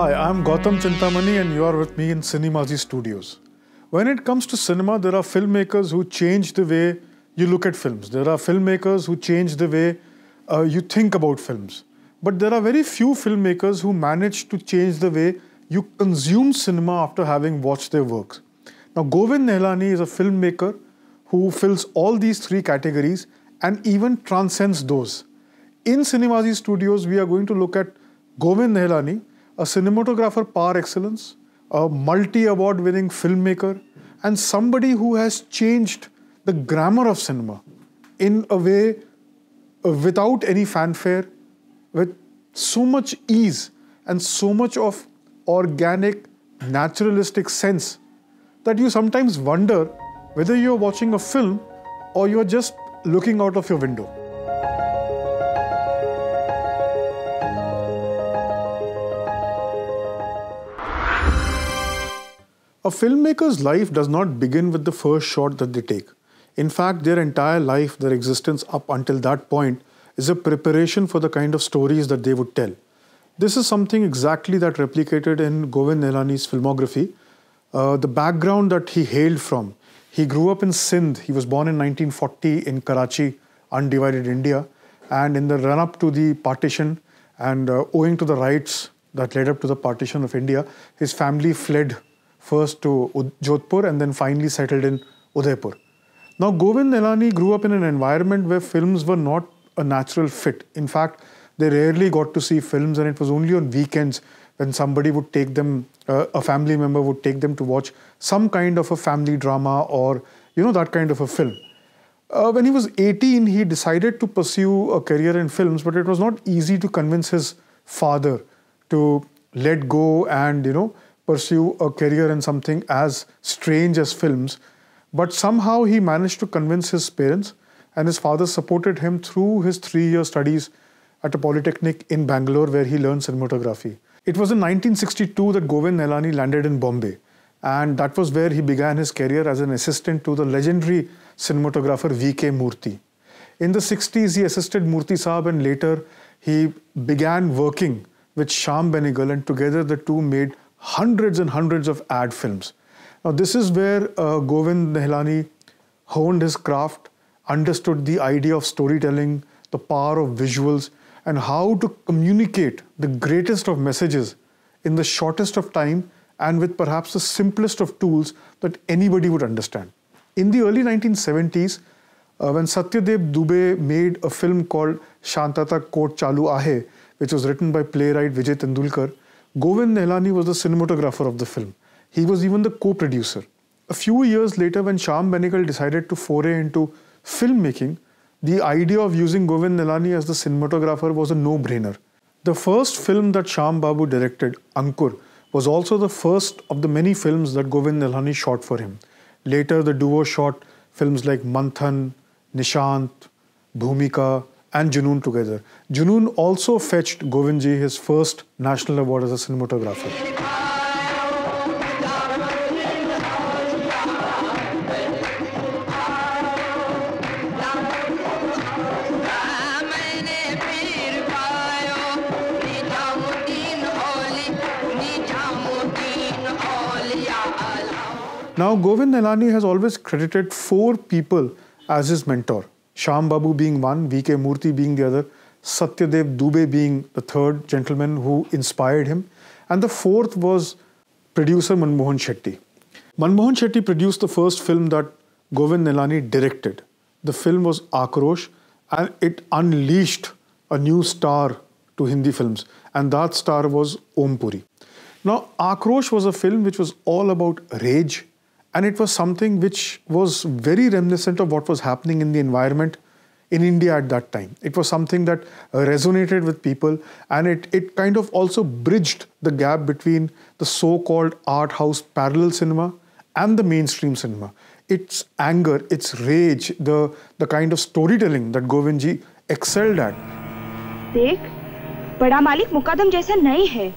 Hi, I'm Gautam Chintamani, and you are with me in Cinemaji Studios. When it comes to cinema, there are filmmakers who change the way you look at films. There are filmmakers who change the way uh, you think about films. But there are very few filmmakers who manage to change the way you consume cinema after having watched their works. Now, Govind Nehlani is a filmmaker who fills all these three categories and even transcends those. In Cinemaji Studios, we are going to look at Govind Nehlani, a cinematographer par excellence, a multi award winning filmmaker, and somebody who has changed the grammar of cinema in a way uh, without any fanfare, with so much ease and so much of organic, naturalistic sense that you sometimes wonder whether you're watching a film or you're just looking out of your window. A filmmaker's life does not begin with the first shot that they take. In fact, their entire life, their existence up until that point, is a preparation for the kind of stories that they would tell. This is something exactly that replicated in Govind Nilani's filmography. Uh, the background that he hailed from, he grew up in Sindh. He was born in 1940 in Karachi, undivided India. And in the run up to the partition, and uh, owing to the riots that led up to the partition of India, his family fled first to Jodhpur and then finally settled in Udaipur. Now, Govind Nilani grew up in an environment where films were not a natural fit. In fact, they rarely got to see films, and it was only on weekends when somebody would take them, uh, a family member would take them to watch some kind of a family drama or, you know, that kind of a film. Uh, when he was 18, he decided to pursue a career in films, but it was not easy to convince his father to let go and, you know, pursue a career in something as strange as films. But somehow he managed to convince his parents, and his father supported him through his three year studies at a polytechnic in Bangalore, where he learned cinematography. It was in 1962 that Govind Nailani landed in Bombay, and that was where he began his career as an assistant to the legendary cinematographer V.K. Murthy. In the 60s, he assisted Murthy Saab, and later he began working with Sham Benigal, and together the two made hundreds and hundreds of ad films. Now, this is where uh, Govind Nehlani honed his craft, understood the idea of storytelling, the power of visuals, and how to communicate the greatest of messages in the shortest of time and with perhaps the simplest of tools that anybody would understand. In the early 1970s, uh, when Satyadev Dubey made a film called Shantata Kot Chalu Ahe, which was written by playwright Vijay Tendulkar, Govind Nehlani was the cinematographer of the film. He was even the co producer. A few years later, when Sham Benegal decided to foray into filmmaking, the idea of using Govind Nehlani as the cinematographer was a no brainer. The first film that Sham Babu directed, Ankur, was also the first of the many films that Govind Nehlani shot for him. Later, the duo shot films like Manthan, Nishant, Bhumika, and Junoon together. Junoon also fetched Govindji his first national award as a cinematographer. Now, Govind Nilani has always credited four people as his mentor. Sham Babu being one, V.K. Murthy being the other, Satyadev Dubey being the third gentleman who inspired him, and the fourth was producer Manmohan Shetty. Manmohan Shetty produced the first film that Govind Nilani directed. The film was Akrosh, and it unleashed a new star to Hindi films, and that star was Om Puri. Now, Akrosh was a film which was all about rage, and it was something which was very reminiscent of what was happening in the environment in India at that time. It was something that uh, resonated with people and it, it kind of also bridged the gap between the so called art house parallel cinema and the mainstream cinema. Its anger, its rage, the, the kind of storytelling that Govindji excelled at. देख बड़ा मालिक मुकदम जैसा नहीं है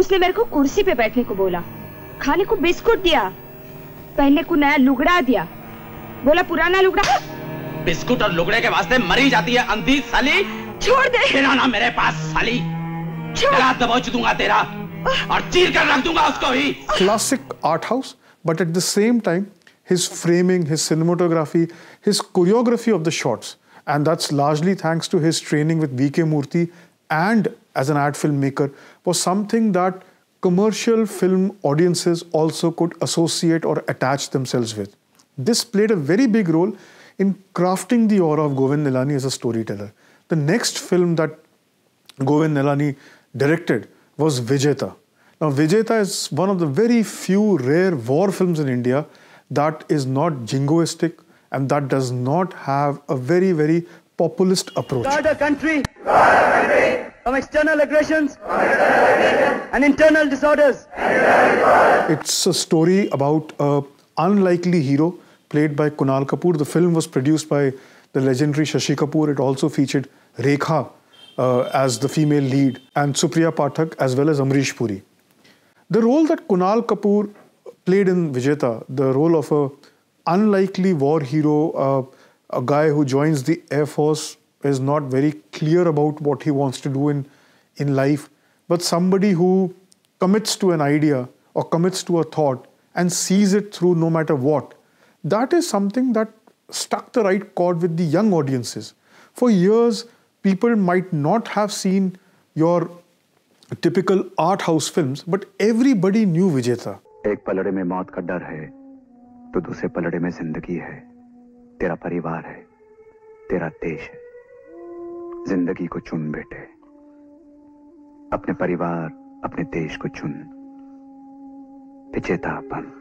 उसने मेरे को कुर्सी पे बैठने को बोला खाने को बिस्कुट दिया पहनने को नया लुगड़ा दिया बोला पुराना लुगड़ा बिस्कुट और लुगड़े के वास्ते मरी जाती है अंधी साली छोड़ दे तेरा ना मेरे पास साली गला दबोच दूंगा तेरा और चीर कर रख दूंगा उसको ही classic art house but at the same time his framing, his cinematography, his choreography of the shots. And that's largely thanks to his training with B.K. Murthy and as an ad filmmaker was something that commercial film audiences also could associate or attach themselves with. This played a very big role in crafting the aura of Govind Nilani as a storyteller. The next film that Govind Nilani directed was Vijeta. Now, Vijeta is one of the very few rare war films in India that is not jingoistic and that does not have a very, very populist approach. Guard the country, country from external aggressions, from external aggressions and, internal disorders. and internal disorders. It's a story about an unlikely hero played by Kunal Kapoor. The film was produced by the legendary Shashi Kapoor. It also featured Rekha uh, as the female lead and Supriya Pathak as well as Amrish Puri. The role that Kunal Kapoor played in Vijeta, the role of a unlikely war hero uh, a guy who joins the Air Force is not very clear about what he wants to do in, in life, but somebody who commits to an idea or commits to a thought and sees it through no matter what, that is something that struck the right chord with the young audiences. For years, people might not have seen your typical art house films, but everybody knew Vijeta. तेरा परिवार है तेरा देश है जिंदगी को चुन बेटे अपने परिवार अपने देश को चुन पिचेता बन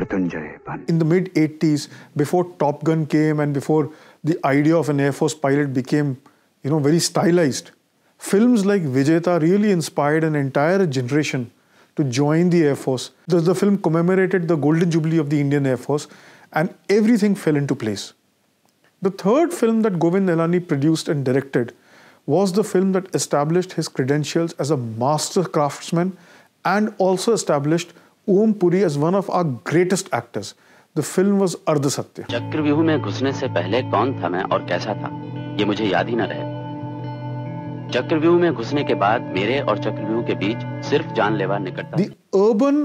In the mid 80s, before Top Gun came and before the idea of an Air Force pilot became, you know, very stylized, films like Vijayata really inspired an entire generation to join the Air Force. The, the film commemorated the golden jubilee of the Indian Air Force and everything fell into place. The third film that Govind Nilani produced and directed was the film that established his credentials as a master craftsman and also established Om Puri as one of our greatest actors. The film was Ardhasatya. चक्रव्यूह में घुसने से पहले कौन था मैं और कैसा था ये मुझे याद ही न रहे चक्रव्यूह में घुसने के बाद मेरे और चक्रव्यूह के बीच सिर्फ जानलेवा निकटता The urban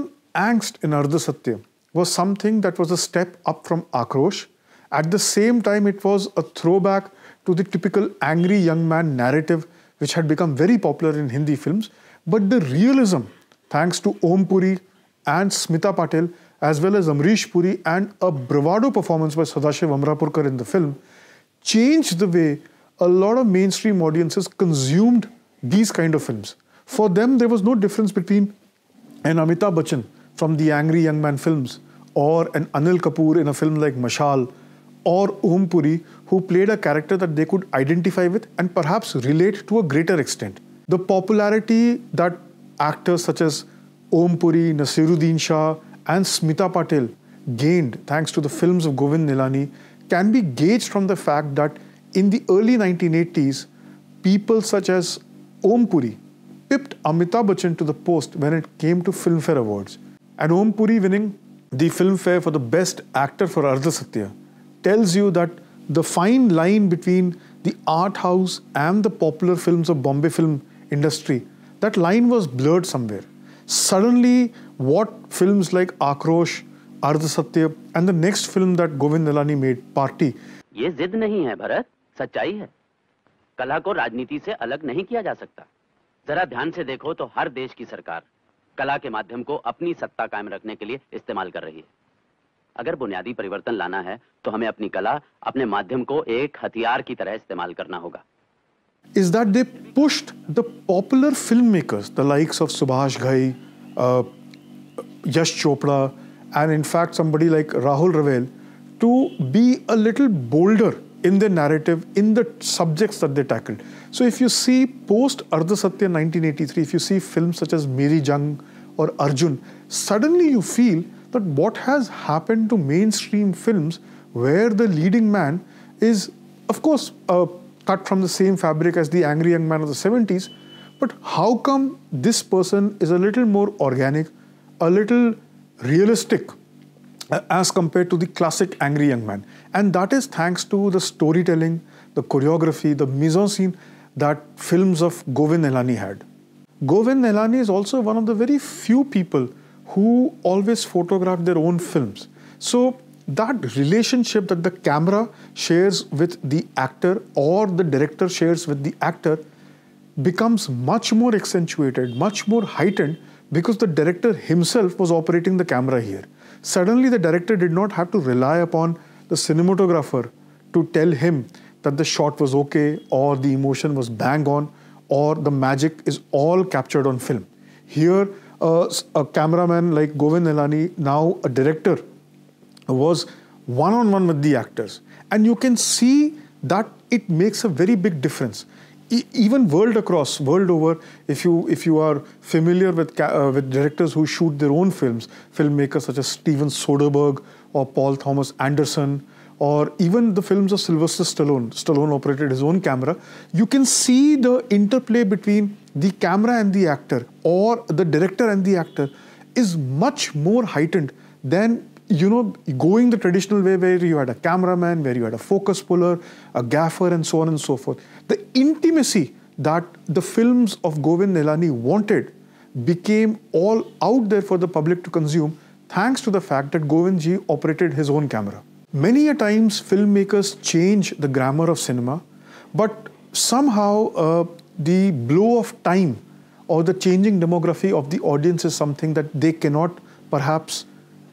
angst in Ardhasatya was something that was a step up from Akrosh. At the same time, it was a throwback to the typical angry young man narrative, which had become very popular in Hindi films. But the realism, thanks to Om Puri and Smita Patel, as well as Amrish Puri and a bravado performance by Sadashiv Amrapurkar in the film, changed the way a lot of mainstream audiences consumed these kind of films. For them, there was no difference between an Amitabh Bachchan from the Angry Young Man films or an Anil Kapoor in a film like Mashal or Om Puri who played a character that they could identify with and perhaps relate to a greater extent. The popularity that actors such as Om Puri, Nasiruddin Shah and Smita Patel gained thanks to the films of Govind Nilani can be gauged from the fact that in the early 1980s, people such as Om Puri pipped Amitabh Bachchan to the post when it came to Filmfare Awards. And Om Puri winning the Filmfare for the Best Actor for Ardha Satya tells you that the fine line between the art house and the popular films of Bombay film industry, that line was blurred somewhere. Suddenly, what films like Akrosh, Ardha Satya, and the next film that Govind Nalani made, Party. ये जिद नहीं है भरत, सच्चाई है। कला को राजनीति से अलग नहीं किया जा सकता। जरा ध्यान से देखो तो हर देश की सरकार कला के माध्यम को अपनी सत्ता कायम रखने के लिए इस्तेमाल कर रही है अगर बुनियादी परिवर्तन लाना है तो हमें अपनी कला अपने माध्यम को एक हथियार की तरह इस्तेमाल करना होगा is that they pushed the popular film makers the likes of Subhash Ghai Yash Chopra and in fact somebody like Rahul Rawail to be a little bolder in their narrative, in the subjects that they tackled. So if you see post Ardhasatya 1983, if you see films such as Meri Jung or Arjun, suddenly you feel that what has happened to mainstream films where the leading man is, of course, a uh, cut from the same fabric as the angry young man of the 70s, but how come this person is a little more organic, a little realistic as compared to the classic angry young man. And that is thanks to the storytelling, the choreography, the mise en scene that films of Govind elani had. Govind elani is also one of the very few people who always photographed their own films. So that relationship that the camera shares with the actor or the director shares with the actor becomes much more accentuated, much more heightened because the director himself was operating the camera here. Suddenly, the director did not have to rely upon the cinematographer to tell him that the shot was okay or the emotion was bang on or the magic is all captured on film. Here, uh, a cameraman like Govind Elani, now a director, was one on one with the actors. And you can see that it makes a very big difference even world across, world over, if you if you are familiar with uh, with directors who shoot their own films, filmmakers such as Steven Soderbergh or Paul Thomas Anderson, or even the films of Sylvester Stallone. Stallone operated his own camera. You can see the interplay between the camera and the actor, or the director and the actor, is much more heightened than you know, going the traditional way where you had a cameraman, where you had a focus puller, a gaffer, and so on and so forth. The intimacy that the films of Govind Nilani wanted became all out there for the public to consume thanks to the fact that Govindji operated his own camera. Many a times filmmakers change the grammar of cinema, but somehow uh, the blow of time or the changing demography of the audience is something that they cannot perhaps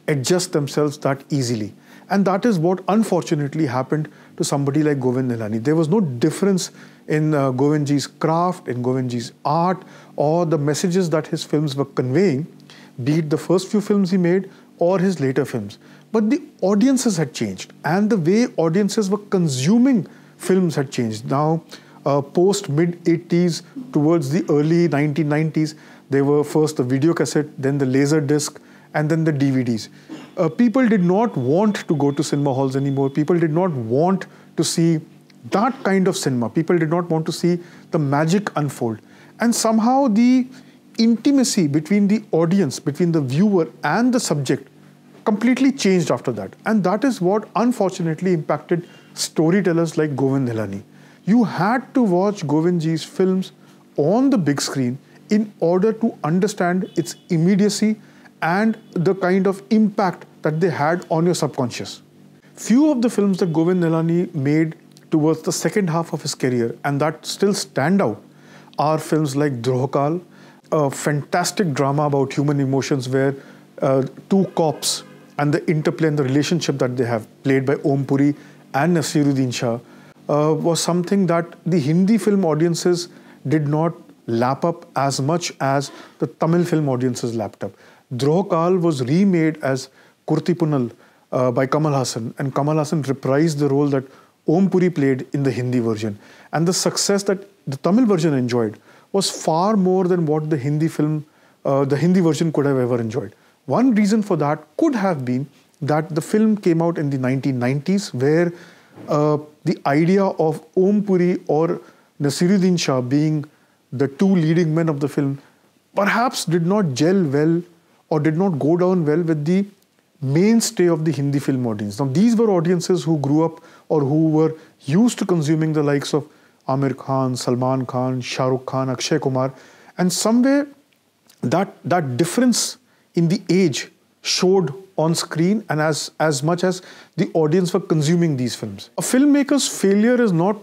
adjust themselves that easily. And that is what unfortunately happened to somebody like Govind Nilani. There was no difference in uh, Govindji's craft, in Govindji's art, or the messages that his films were conveying, be it the first few films he made or his later films. But the audiences had changed, and the way audiences were consuming films had changed. Now, uh, post mid 80s towards the early 1990s, there were first the video cassette, then the laser disc, and then the DVDs. Uh, people did not want to go to cinema halls anymore. People did not want to see that kind of cinema. People did not want to see the magic unfold. And somehow the intimacy between the audience, between the viewer and the subject completely changed after that. And that is what unfortunately impacted storytellers like Govind You had to watch Govindji's films on the big screen in order to understand its immediacy and the kind of impact that they had on your subconscious. Few of the films that Govind Nilani made towards the second half of his career and that still stand out are films like Drohkal, a fantastic drama about human emotions where uh, two cops and the interplay and the relationship that they have, played by Om Puri and Nasiruddin Shah, uh, was something that the Hindi film audiences did not lap up as much as the Tamil film audiences lapped up. Drohkal was remade as Kurti uh, by Kamal Hassan, and Kamal Hassan reprised the role that Om Puri played in the Hindi version. And the success that the Tamil version enjoyed was far more than what the Hindi film, uh, the Hindi version could have ever enjoyed. One reason for that could have been that the film came out in the 1990s, where uh, the idea of Om Puri or Nasiruddin Shah being the two leading men of the film perhaps did not gel well or did not go down well with the mainstay of the Hindi film audience. Now, these were audiences who grew up or who were used to consuming the likes of Amir Khan, Salman Khan, Shah Rukh Khan, Akshay Kumar, and somewhere that that difference in the age showed on screen and as as much as the audience were consuming these films. A filmmaker's failure is not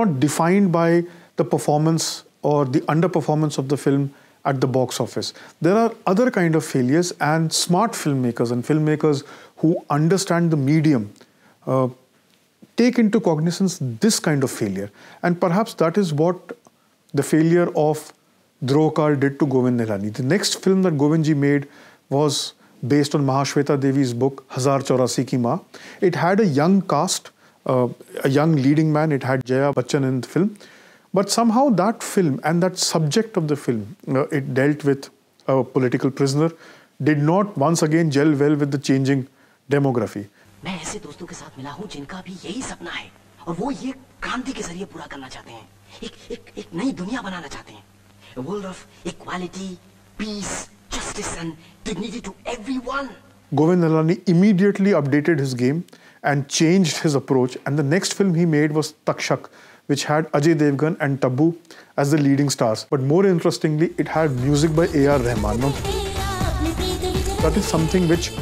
not defined by the performance or the underperformance of the film at the box office. There are other kind of failures and smart filmmakers and filmmakers who understand the medium uh, take into cognizance this kind of failure. And perhaps that is what the failure of Drokal did to Govind Nilani. The next film that Govindji made was based on Mahashweta Devi's book Hazar Chaurasi Ki Ma. It had a young cast, uh, a young leading man. It had Jaya Bachchan in the film. But somehow that film and that subject of the film, uh, it dealt with a political prisoner, did not once again gel well with the changing demography. A world of equality, peace, justice and dignity to everyone. Govind Nalani immediately updated his game and changed his approach. And the next film he made was Takshak, which had Ajay Devgan and Tabu as the leading stars. But more interestingly, it had music by A.R. Rahman. That is something which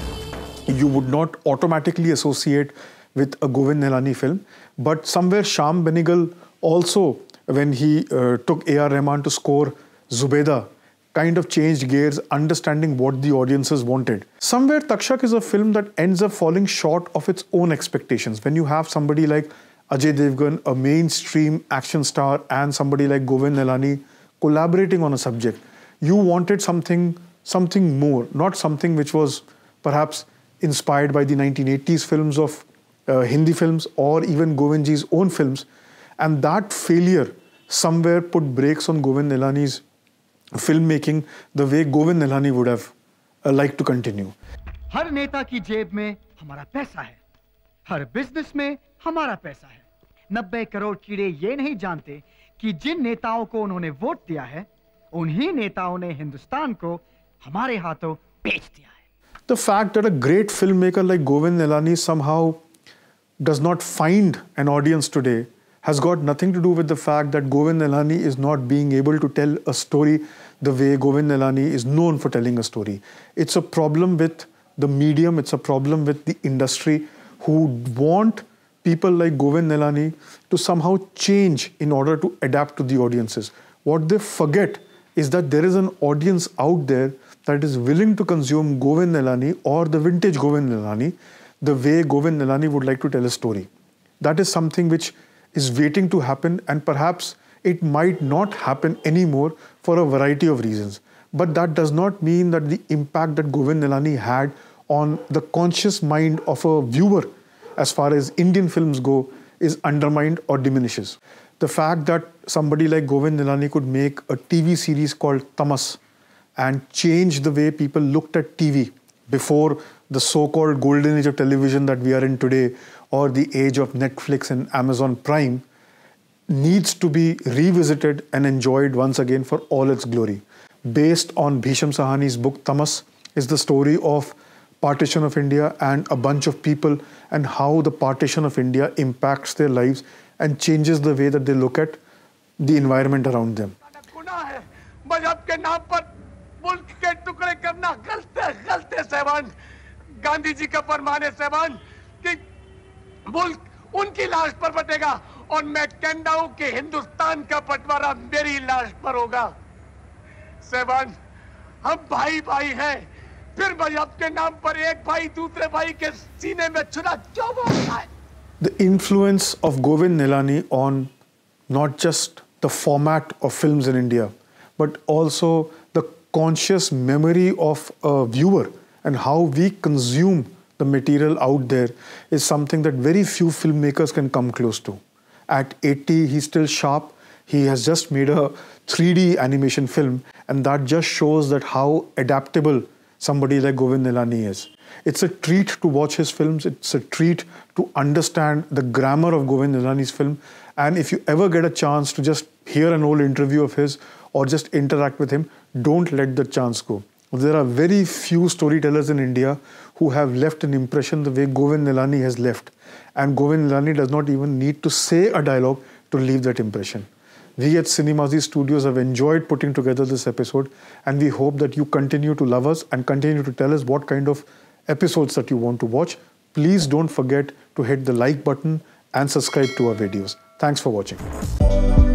you would not automatically associate with a Govind Nilani film. But somewhere Sham Benigal also, when he uh, took A.R. Rahman to score Zubeda, kind of changed gears, understanding what the audiences wanted. Somewhere Takshak is a film that ends up falling short of its own expectations. When you have somebody like Ajay Devgan, a mainstream action star, and somebody like Govind Nilani collaborating on a subject. You wanted something, something more, not something which was perhaps inspired by the 1980s films of uh, Hindi films or even Govindji's own films. And that failure somewhere put brakes on Govind Nilani's filmmaking the way Govind Nilani would have uh, liked to continue. हर नेता की जेब में हमारा हर business में हमारा पैसा है नब्बे करोड़ कीड़े ये नहीं जानते कि जिन नेताओं को उन्होंने वोट दिया है उन्हीं नेताओं ने हिंदुस्तान को हमारे हाथों बेच दिया है the fact that a great film maker like Govind Nihalani somehow does not find an audience today has got nothing to do with the fact that Govind Nihalani is not being able to tell a story the way Govind Nihalani is known for telling a story it's a problem with the medium it's a problem with the industry who want people like Govind Nilani to somehow change in order to adapt to the audiences. What they forget is that there is an audience out there that is willing to consume Govind Nilani or the vintage Govind Nilani the way Govind Nilani would like to tell a story. That is something which is waiting to happen and perhaps it might not happen anymore for a variety of reasons. But that does not mean that the impact that Govind Nilani had on the conscious mind of a viewer as far as Indian films go is undermined or diminishes. The fact that somebody like Govind Nilani could make a TV series called Tamas and change the way people looked at TV before the so-called golden age of television that we are in today or the age of Netflix and Amazon Prime needs to be revisited and enjoyed once again for all its glory. Based on Bhisham Sahani's book Tamas is the story of partition of India and a bunch of people and how the partition of India impacts their lives and changes the way that they look at the environment around them. उनकी लाश पर बटेगा और मैं कहता हूं कि हिंदुस्तान का बंटवारा मेरी लाश पर होगा सेवन हम भाई भाई हैं The influence of Govind Nilani on not just the format of films in India, but also the conscious memory of a viewer and how we consume the material out there is something that very few filmmakers can come close to. At 80, he's still sharp. He has just made a 3D animation film, and that just shows that how adaptable somebody like Govind Nilani is. It's a treat to watch his films. It's a treat to understand the grammar of Govind Nilani's film. And if you ever get a chance to just hear an old interview of his or just interact with him, don't let the chance go. There are very few storytellers in India who have left an impression the way Govind Nilani has left. And Govind Nilani does not even need to say a dialogue to leave that impression. We at Cinemazi Studios have enjoyed putting together this episode and we hope that you continue to love us and continue to tell us what kind of episodes that you want to watch. Please don't forget to hit the like button and subscribe to our videos. Thanks for watching.